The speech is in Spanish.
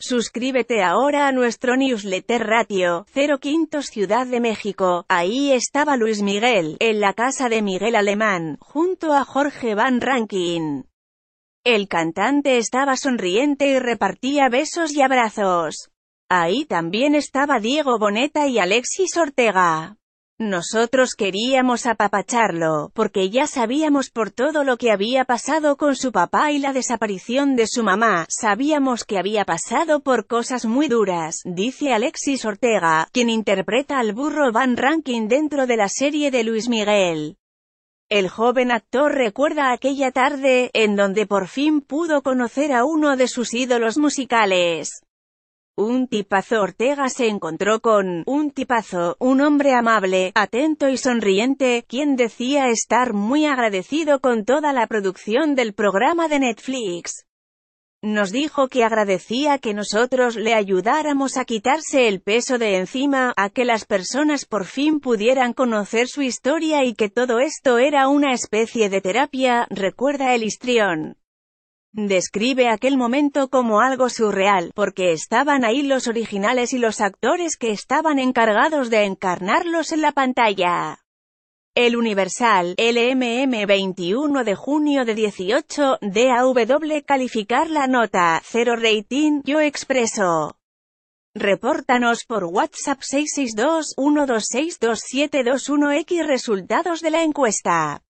Suscríbete ahora a nuestro newsletter Ratio, 05 Ciudad de México. Ahí estaba Luis Miguel, en la casa de Miguel Alemán, junto a Jorge Van Rankin. El cantante estaba sonriente y repartía besos y abrazos. Ahí también estaba Diego Boneta y Alexis Ortega. Nosotros queríamos apapacharlo, porque ya sabíamos por todo lo que había pasado con su papá y la desaparición de su mamá, sabíamos que había pasado por cosas muy duras, dice Alexis Ortega, quien interpreta al burro Van Rankin dentro de la serie de Luis Miguel. El joven actor recuerda aquella tarde, en donde por fin pudo conocer a uno de sus ídolos musicales. Un tipazo Ortega se encontró con un tipazo, un hombre amable, atento y sonriente, quien decía estar muy agradecido con toda la producción del programa de Netflix. Nos dijo que agradecía que nosotros le ayudáramos a quitarse el peso de encima, a que las personas por fin pudieran conocer su historia y que todo esto era una especie de terapia, recuerda el histrión. Describe aquel momento como algo surreal, porque estaban ahí los originales y los actores que estaban encargados de encarnarlos en la pantalla. El Universal, LMM 21 de junio de 18, DAW calificar la nota, 0 rating, yo expreso. Repórtanos por WhatsApp 662-1262721X resultados de la encuesta.